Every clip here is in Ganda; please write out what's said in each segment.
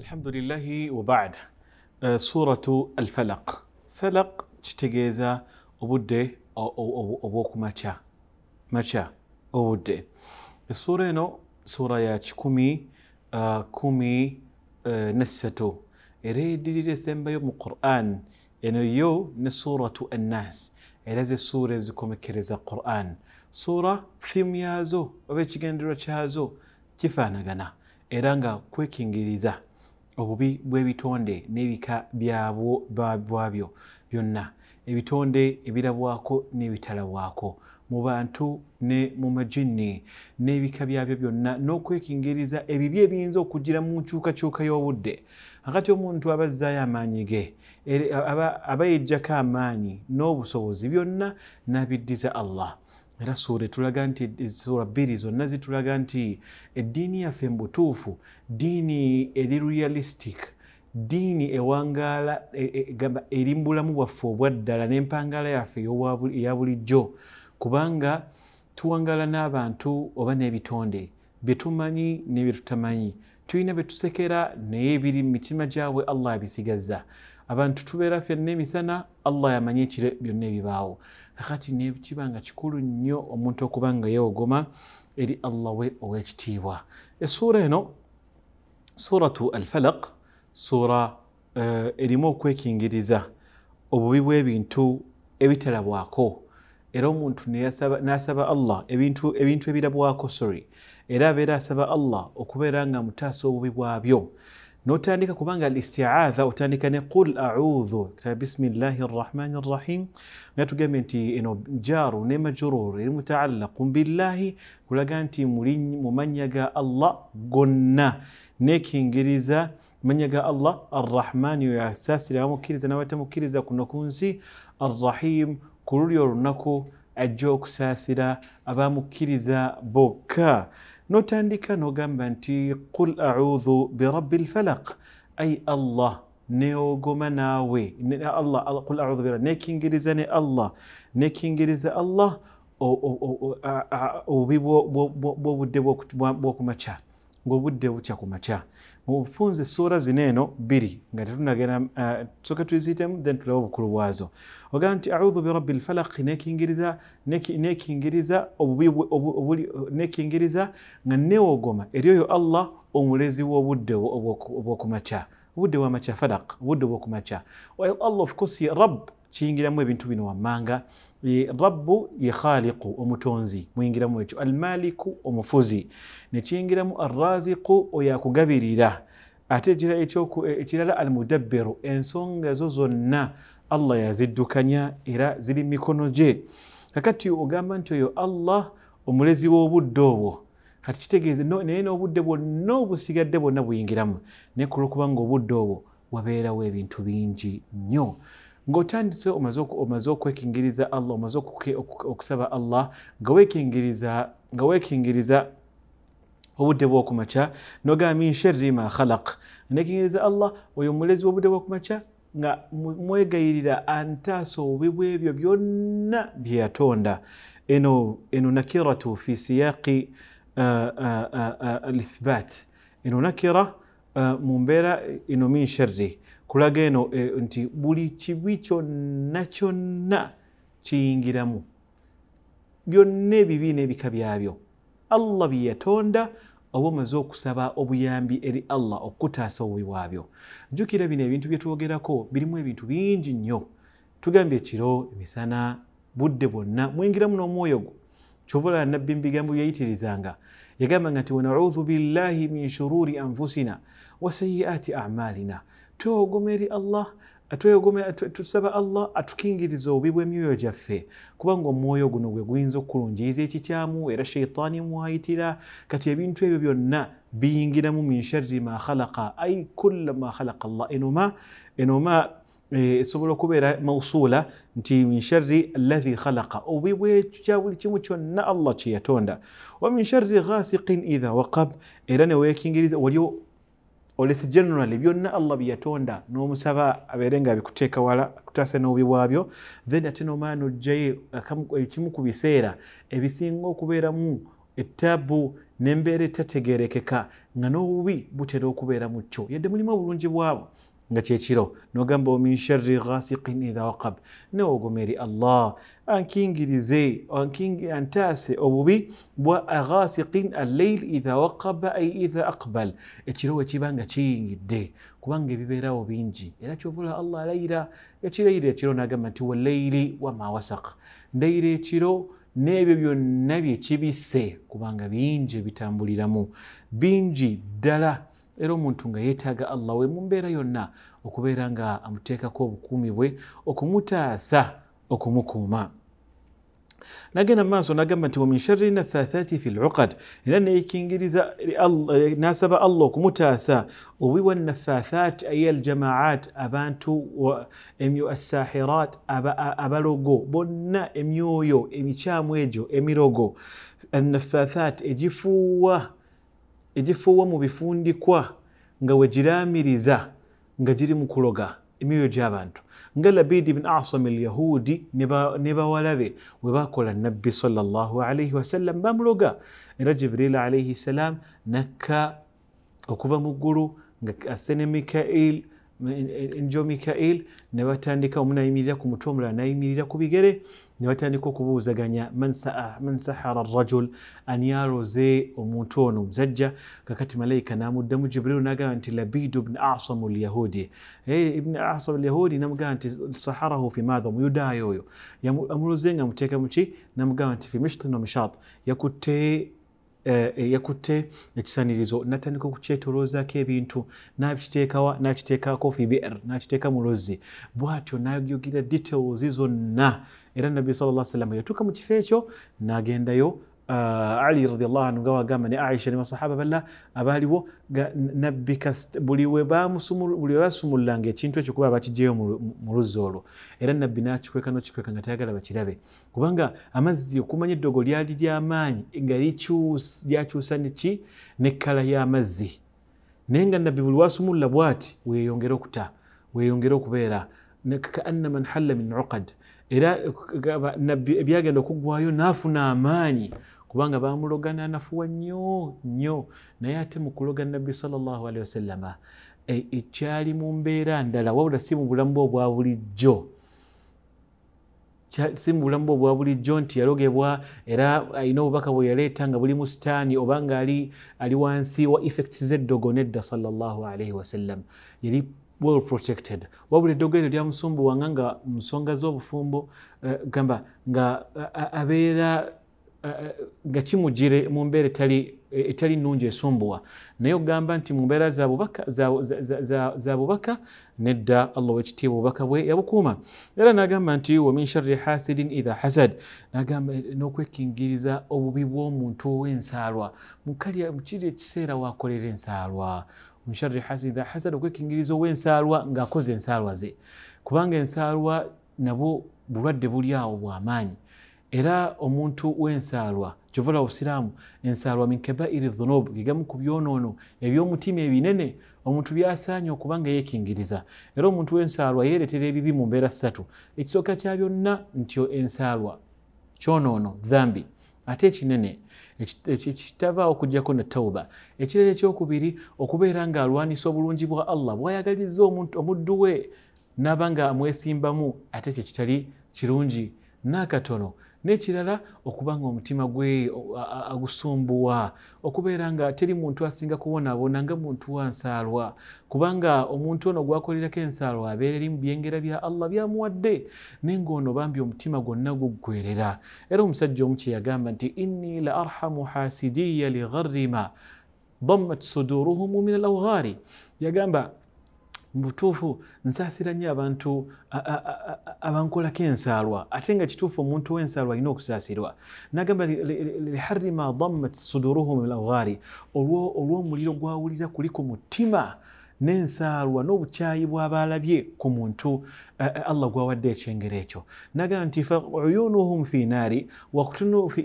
الحمد لله وبعد آه، سورة الفلق فلق تشتغيزا وبده أو أو أو أبوك ما شاء ما شاء وبده السورة نو سورة يا آه، كومي كومي آه، نسته إريد دي دي سنبا يوم القرآن إنه يو نسورة الناس إذا زي سورة زي كومي كريزا القرآن سورة ثم يازو وبيتش جندرة شازو كيفانا غنا إرانغا كويكينغيريزا obubi bwebitonde nebika bwabyo byonna ebitonde ebirabwako nebitalabwako mu bantu ne mu majinni nebika byabyo byonna n'okwekingiriza ebibi ebiyinza okugira mu nkyukakyuka y'obudde akati omuntu aba zzaayo amaanyi ge aba yejjako amaanyi n'obusobozi byonna nabiddiza allah era sula etulaga nti esula bbiri zonna zitulaga nti eddiini yaffe mubutuufu ddiini eri realistic ddiini ewangaala e, e, gamba eri mu bulamu bwaffe obwaddala n'empangala yaffe eya bulijjo kubanga tuwangala n'abantu oba n'ebitonde byetumanyi n'ebyetutamanyi tulina bye tusekera naye ebiri mu mitima gyabwe allah abisigazza abantu tubeera fena emisana allah yamanye ekiro byonna ebibaawo kakati nekiba nga kikulu nnyo omuntu okuba nga yeogoma eri allah we ow'ekitiibwa esuura eno suratu alfalaq suura eh, erimu okwekingiriza obubi bwebintu ebitalabwako era omuntu n'asaba allah ebintu ebirabwako sorry era abeera asaba allah okubeera nga mutaasa obubi bwabyo notandika kubanga listiaadha otandika ne qul audhu bismillahi rrahmani rrahim nga tugambye nti eno jaru ne majurur eri mutaallaqun billahi kulaga nti muli mu mannya ga allah gonna nekingiriza manya ga allah arrahmaani oyo asaasira abamukkiriza n'abatamukkiriza kuno ku nsi arrahim ku luli olunaku ajja okusaasira abamukkiriza bokka notandika n'ogamba nti qul audhu birabbi lfalaq ai allah neogoma naawe qul audhu birabbi nekingiriza ne allah nekingiriza allah obubi bw'obudde bw'okumakya ngaobudde bukya kumakya mubufunze essuura zino eno bbiri nga tetunagenda tusoke eh, tuziitemu then tulabe obukulu bwazo ogaa nti audhu birabbi lfalaqi nekingiriza nekingiriza nga newogoma eri oyo allah omulezi w'obudde obwokumakya obudde bwamakya falaq obudde obwokumakya allah of course ye rab kiyingiramu ebintu bino wammanga rabbu ye khaliqu omutonzi muyingiramu ekyo almaliku omufuzi nekiyingiramu arraziqu oyakugabirira ate e, ekirala almudabbiru ensonga ezo zonna allah yaziddukanya era ziri mikono gye kakati ogamba nti oyo allah omulezi w'obudde obwo kati kitegeeze naye n'obudde bwonna obusigadde bwonna buyingiramu naye kulwokuba nga obudde obwo wabeerawo ebintu bingi nnyo ng'otandise omaze okwekingiriza allah omaze okusaba allah nga weekingiriza obudde bw'okumakya nogamba min sherri ma khalaq nekingiriza allah oyo omulezi w'obudde bw'okumakya nga mwegayirira antaasa obubi bwebyo byonna bye yatonda eno eno nakiratu fi siyaqi alithbat eno nakira mu mbeera eno min kulaga eno e, nti buli kibi kyonna kyonna kiyingiramu byonna ebibi n'ebika byabyo allah byeyatonda oba omaze okusaba obuyambi eri allah okukutaasa obubi bwabyo jjukira bino ebintu byetwogerako birimu ebintu bingi nnyo tugambye ekiro emisana budde bwonna mwingiramu n'omwoyo gwo kyobola nabbi mubigambo byeyitirizanga yagambanga nti wanauzu billahi min shururi anfusina wa sayiaati amalina twewogoma eri allah tusaba allah atukingiriza obubi bw'emyoyo gyaffe kubanga omwoyo guno gwe guyinza okukulungiyiza ekikyamu era sheitaani mwayitira kati ebintu ebyo byonna biyingiramu min sharri ma khalaqa ai kulla ma khalaqa allah enoma enoma esobola okubeera mawsuula nti min sharri allahi khalaqa obubi bwekya buli kimu kyonna allah kyeyatonda wa min sharri ghasiqin idha waqab era neweekingiriza olesi generally byonna allah byeyatonda nomusaba abeere nga abikuteeka wala akutase nobubi bwabyo then ate nomala nojjayo ekimu ku biseera ebisinga okubeeramu ettaabu nembeera etategerekeka nga n'obubi butera okubeera mu kyo yadde mulimu obulungi bwabo نتيتشيرو نوغامبو من شر غاسق إذا وقب نوغو ميري الله أن كينجي زي أن كينجي أن تاسي أو بي وغاسق الليل إذا وقب أي إذا أقبل اتشيرو اتشيبانغا تشينجي دي kubanga ebibeerawo bingi era kyovula allah alayira ekiraire ekiro n'agamba nti walairi wama wasaq ndayira ekiro n'ebyo byonna byekibisse kubanga bingi ebitambuliramu bingi ddala era omuntu nga yeetaaga allah we mu mbeera yonna okubeera nga amuteekako obukuumi bwe okumutaasa okumukuuma nagenda mumaaso nagamba nti wamin shari nafathaati fi lcuqad era neyikingiriza eh, nasaba allah okumutaasa obwi wa nafathaat ayi aljamaat abantu assahirat abalogo bonna emyoyo emikyamu egyo emirogo anafathaat egifuuwa egifuuwa mu bifundikwa nga wegiramiriza nga giri mu kuloga emyoyo gy'abantu nga labid bin asam alyahudi ne bawalabe we bakola nabbi salaalaihi wasallam bamuloga era jibiriil alaihi ssalam nakka okuva mu ggulu nga asene mikail njo mikail ne batandika omu nayimirira ku mutwe omulala nayimirira ku bigere newetandika okubuuzaganya man sahara rajul an yaroze omuntu ono omusajja kakati malayika namuddamu jibriru nagamba nti labidu bni asamu lyahudi ibni asamu lyahudi namugamba nti saharahu fi matha omuyudaaya oyo amuloze nga muteeka muki namugamba nti fi mishtin omishat yakutte eyakutte eh, ekisanirizo natandika okukyetoloozako ebintu nabikiteekawa nakiteekako fibir nakiteeka mulozi bwatyo nayogira details zonna era nabi sallaw salama yatuuka mu kifo ekyo nagendayo ali radiallahu anhu nga wagamba ne aisha ne basahaba balla abaaliwo nabbibuli webasumululanga ekintu ekyo kuba bakigyeyo mu luzzi olwo era nabbi nakikweka nokikweka nga tayagala bakirabe kubanga amazzi okumanya eddogo lyali lyamaanyi nga lyakyusa neki nekkala y'amazzi naye nga nabbi buli wasumulula bwati weyongere okuta weyongere okubeera kaanna man halla min uqad era nabbi ebyagenda okugwayo naafuna amaanyi kubanga bamulogana anafuwa nnyo nnyo naye ate mu kuloga nabbi salllahalihi wasallama ekyali e, mu mbeera ndala wabula si mu bulamu bwe obwa bulijjo si mu bulamu bwe obwa bulijjo nti yalogebwa era ayina obubaka bwe yaleeta nga buli mu sitaani oba nga ali wansi wa effects zeddogo nedda salllahalaihi wasallam yali well protected wabula eddogo eryo lyamusumbuwanga nga mu nsonga z'obufumbo eh, gamba nga abeera nga kimugire mu mbeera etali nungi esumbuwa naye ogamba nti mu mbeera za bubaka nedda allah wekitiibwa obubaka bwe yabukuuma era nagamba nti wamin shari hasidin idha hasad n'okwekingiriza obubi bw'omuntu wensaalwa mukalikiri ekiseera wakolera ensaalwa hasad okwekingiriza owensaalwa ngaakoze ensaalwa ze kubanga ensaalwa nabwo bulwadde buli awo bwamaanyi era omuntu wensaalwa kyovala obusiraamu ensaalwa min kabairi dhunub gegamu ku byonoono ebyomutima ebinene omuntu byasaanye okuba nga yeekingiriza era omuntu wensaalwa yeeretera ebibi mu mbeera ssatu ekisooka kya byonna nti ensaalwa kyonoono dhambi ate ekinene kitavaawo okugjako netawuba ekirala ekyokubiri okubeera ngaalwanisa obulungi bwa allah bwayagaliza omuddu we naaba nga amwesimbamu ate kyo kitali kirungi naakatono nekirala okuba nga omutima gwe agusumbuwa okubeera nga teri muntu asinga kubonaabona nga muntu wansaalwa kubanga omuntu ono gwakolerako ensaalwa abeera eri mu byengera bya allah byamuwadde naye ngaono bambi omutima gwonna guggwerera era omusajja omu kyeyagamba nti inni la arhamu hasidiya ligharima dammat suduruhumu min alawghaari yagamba mutuufu nsaasira nnyo abantu abankolako ensaalwa ate nga kituufu omuntu wensaalwa alina okusaasirwa nagamba liharima dammat suduruhum ilaghaari olw'omuliro gwawulira kuli ku mutima n'ensaalwa n'obukyayi bwabaalabye ku muntu eh, eh, allah gwawadde ekyengero ekyo naga nti fa uyunuhum fi naari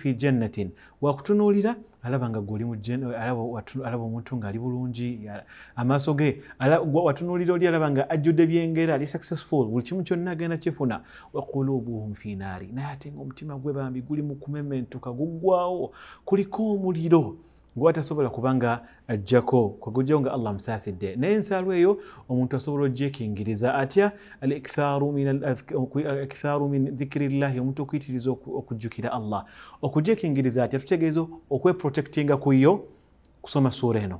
fi jannatin wakutunuulira alaba nga gweoli alaba omuntu ngaali bulungi amaaso ge watunuulira oli alaba nga ajjudde byengera ali successful buli kimu kyonna agenda kifuna wakulubuhum fi naari naye ate nga omutima gwe bambi guli mu kumementuka guggwawo kuliko omuliro ngaba tasobola kubanga ajjako eh, kwegujjao nga allah amusaasidde naye ensaalwa eyo omuntu asobola ogyekingiriza atya ikitharu min dhikirillahi omuntu okwyitiriza okujjukira allah okugyekingiriza atya tutegeeza okweprotectinga kuyo kusoma suura eno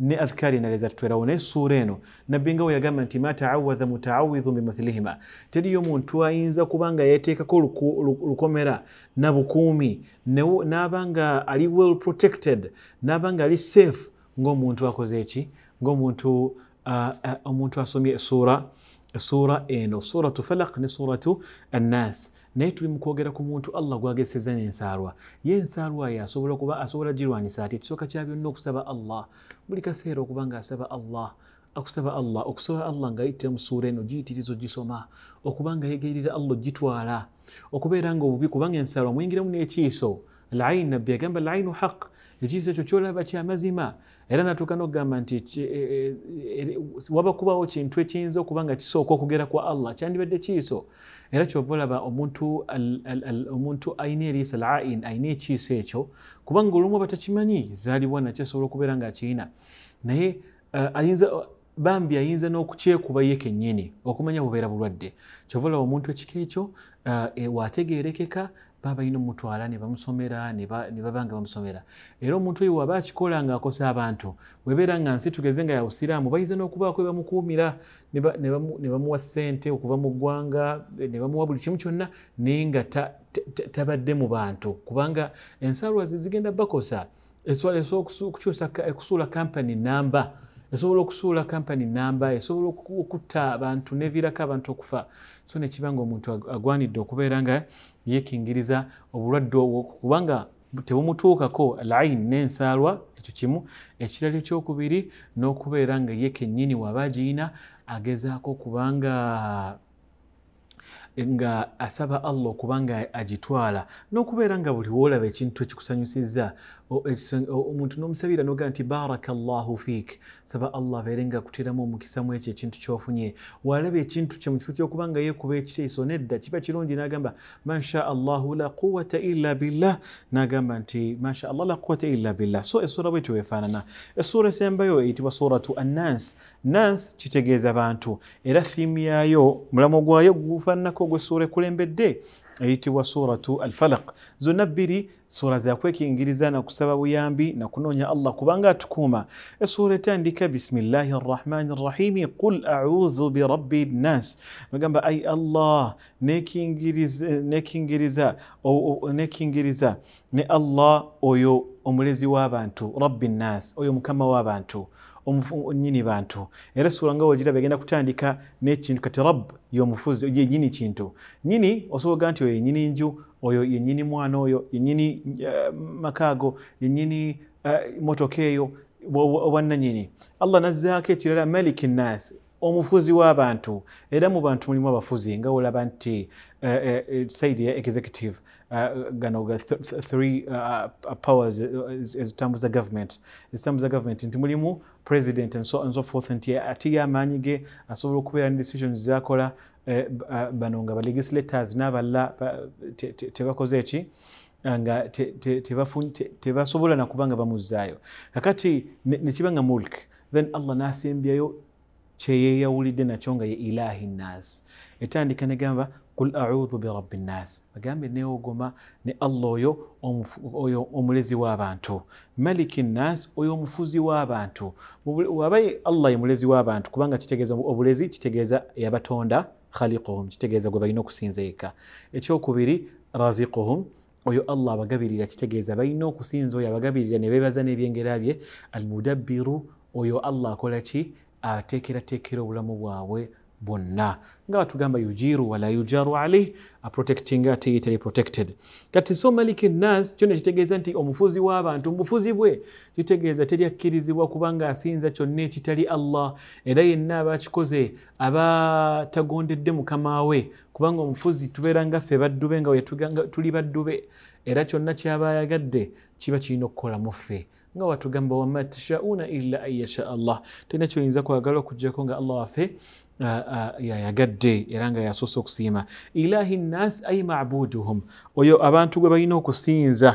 ne afikarina lezatutwerawo naye essuula eno nabbinga we yagamba nti mataawadha mutaawidhu bimithilihima teriyo omuntu ayinza kuba nga yeteekako lukomera nabukuumi naaba nga ali well protected naaba nga ali safe ngaomuntu akoze eki ngaomuntu omuntu asomye essuura eno suratu falaq ne suratu annasi naye tuli mukwogera ku muntu allah gwagezeseza nensaalwa ye ensaalwa ye asobola kuba asobola girwanisa ati ekisooka kya byonna okusaba allah buli kaseera okuba ngaasaba allah okusaba allah okusaba allah ngaayitira musuula eno giyitirizo gisoma okuba nga yegerera allah ogitwala okubeera nga obubi kubanga ensaalwa muyingiremu nekiiso lain nabbi yagamba lainu haq ekiisa ekyo kyolaba kyamazima era natuukana okugamba nti wabakubawo kintu ekiyinza okuba nga kisooka okugera kwa allah kyandibadde kiiso era kyova olaba omuntu ayina eriisa lain ayina ekiiso ekyo kubanga olumu batakimanyi zaalibwa nakyo asobola okubeera nga akiyina naye bambi ayinza n'okukyekubaye kennyini okumanya bubeera bulwadde kyova olaba omuntu ekika ekyo wategerekeka babaina omutwala nebamusomera nebaba nga bamusomera era omuntu oyo waba akikola nga akosa abantu webeera nga nsi tugeze nga yabusiraamu bayinza n'okubaako webamukuumira nebamuwa ssente okuva mu ggwanga nebamuwa buli kimu kyonna naye nga tabadde mu bantu kubanga ensalwazi zigenda bakosa esobola esobola ekusuula kampani namba esobola okusuula kampany namba esobola okutta abantu neviirako abantu okufa so nekiba nga omuntu agwanidde okubeera nga yekingiriza obulwadde obwo kubanga tebumutuukako lain nensaalwa ekyo kimu ekirala ekyokubiri n'okubeera nga yekennyini waba agiina agezaako kubanga nga asaba allah okuba nga agitwala n'okubeera nga buli woolaba ekintu ekikusanyusizza omuntu nomusabira noga nti barakallahu fiik saba allah abeere nga akuteramu omukisamu ekyo ekintu kyofunye walaba ekintu kye mukifo kyokuba nga yekuba ekiteiso nedda kiba kirungi nagamba masha allahu la quwata illa billah nagamba nti masha allah la quwata illa billah so esuura bwetyo wefaanana esuura esembayo eyitibwa suratu annans nans kitegeeza bantu era fiimu yaayo mulamo gwayo gufaananako gwesuura ekulembedde eyitibwa suratu alfalaq zonna bbiri suura zakwekkingiriza nakusaba buyambi nakunoonya allah kubanga atukuuma esuura etandika bisimillahi arrahmani rrahimi qul audhu birabbi nnas nogamba ai allah nekingiriza nekingiriza ne allah oyo omulezi w'abantu rabbi nas oyo mukama w'abantu nyini bantu era essuula nga wogira begenda kutandika n'ekintu kati rab yomufuzi yenyini kintu nyini osobolga nti oyo yenyini nju oyo yenyini mwana oyo yenyini eh, makaago yenyini eh, motoka eyo obwannanyini allah nazaako ekirala maliki nasi omufuzi w'abantu era mu bantu mulimu abafuzi nga olaba nti eh, eh, eh, saidi ya executive gano ga three powers ezitambuza gavument ezitambuza gavument nti mulimu president ansoforth nti atiyo amaanyi ge asobola okubeera ne decisions zakola bano nga ba legislators n'abalala tebakoze eki ah, nga tebasobola nakuba nga bamuzaayo kakati nekiba nga mulk then allah nasembyayo kyeyeyawulidde nakyo nga ye ilahi nnas etandika negamba kul audhu birabi nnas agambe neogoma ne allah oyo oyo omulezi w'abantu maliki nnas oyo omufuzi w'abantu wabaye allah ye mulezi w'abantu kubanga kitegeeza obulezi kitegeeza yabatonda khaliquhum kitegeeza gwe balina okusinza eka ekyokubiri raziquhum oyo allah abagabirira kitegeeza balina okusinza oyo abagabirira ne beebaza n'ebyengera bye almudabbiru oyo allah akola ki ateekerateekera obulamu bwabwe bwonna nga batugamba ujiru wala ujaru alaih aprotecting ate yetali protected kati so maliki nas kyona kitegeeza nti omufuzi w'abantu mubufuzi bwe kitegeeza teri akkirizibwa kuba ngaasinza kyonna ekitali allah era yenna abakikoze abatagondedde mukamawe kubanga omufuzi tubeera nga ffe baddube nga tuli baddube era kyonna kyaba ayagadde kiba kirina okukolamu ffe nga watugamba wama tashauna ila an yasha allah tena kyoyinza kwagala okujjako nga allah waffe yayagadde era nga yasoose okusiima ilahi nnas ai mabuduhum oyo abantu gwe balina okusinza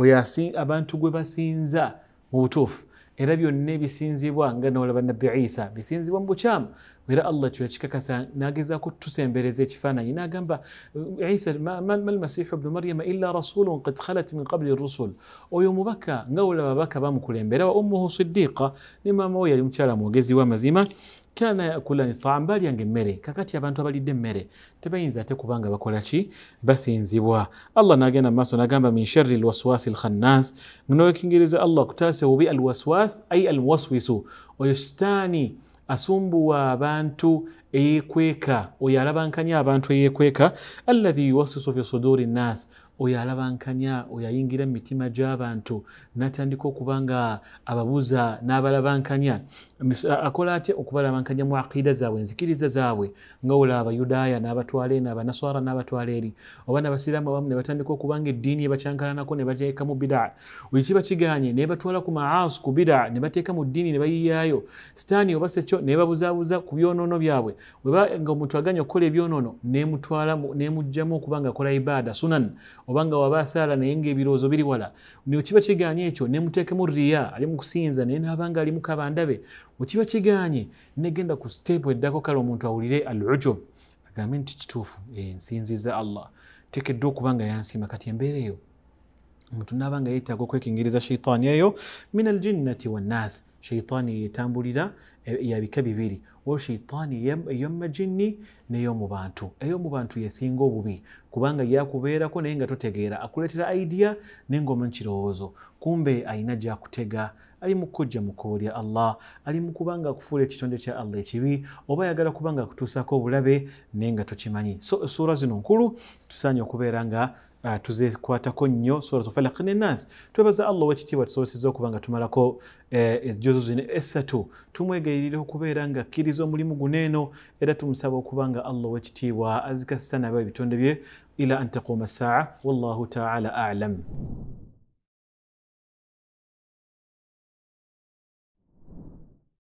oyo abantu gwe basinza mu butuufu era byonna ebisinzibwa nga nolaba nabbi isa bisinzibwa mu bukyamu era allah kyo yakikakasa n'agezaako tusembereza ekifaananyi n'agamba isa malmasihu bnu maryama illa rasulun qad khalat min qabli rusul oyo mubaka nga olaba ababaka bamukulembera wa ummuhu sidiqa ne maama we yali mukyala mwogezi w'amazima kirala yakulira nethamba lyange emmere kakati abantu abalidde emmere tebayinza ate kubanga bakola ki basinzibwa allah nagenda mumaaso nagamba min sharri lwaswasi lkhannas kingereza allah kutaase bubi alwaswas ai alwaswisu oyo sitaani asumbuwa abantu eyekweka oyo alabankanya abantu eyekweka allahi yuwasisu fi suduri nnas oyo alabankanya oyo ayingira mu mitima gy'abantu natandika okuba nga ababuuza n'abalabankanya akola atya okubalabankanya mu aqiida zaabwe enzikiriza zaabwe nga ola abayudaaya n'abatwala eni abanaswara n'abatwala eri oba nabasiraamu abamu ne batandika okuba nga eddiini ebacyankalanako ne bateeka mu bida buli kiba kiganye naye batwala ku maasi ku bida ne bateeka mu ddiini ne bayiyaayo sitaani oba sekyo naye babuzaabuza ku byonoono byabwe nga omuntu aganya okukola ebyonoono nemutwala nemugjamu okuba nga akola ibaada sunan obanga wabasaala naye ngaebirowoozo biri wala nekiba kiganye ekyo nemuteekemu riya ali mukusinza naye nabanga ali mukabandabe okiba kiganye negenda ku step eddako kale omuntu awulire alujub agambe nti kituufu eh, nsinziza allah tekedde okubanga yansiima kati embeera eyo omuntu nabanga yeetaaga okwekingiriza sheitaani eyo min aljinnati wannaasi sheitaani yetambulira eh, yabika bibiri washeitaani yemajini neyomubantu eyomubantu yesinga obubi kubanga yakubeerako naye nga totegeera akuleetera idiya naye ngaomu nkirowoozo kumbe ayina gyakutega ali mu kujja mu kkubo lya allah ali mu kuba nga akufuula ekitonde kya allah ekibi oba ayagala kuba nga akutuusako obulabe naye nga tokimanyi so esuula zino nkulu tusaanye okubeera nga uh, tuzekwatako nnyo suratfalak nenas twebaza allah owekitiibwa tusobosezza okuba nga tumalako uh, ejozo zino esatu tumwegayirire okubeera nga akkiriza omulimu guno eno era tumusaba okuba nga allah owekitiibwa azikassa nabo ebitonde bye ila an taquuma saa wallahu taala alam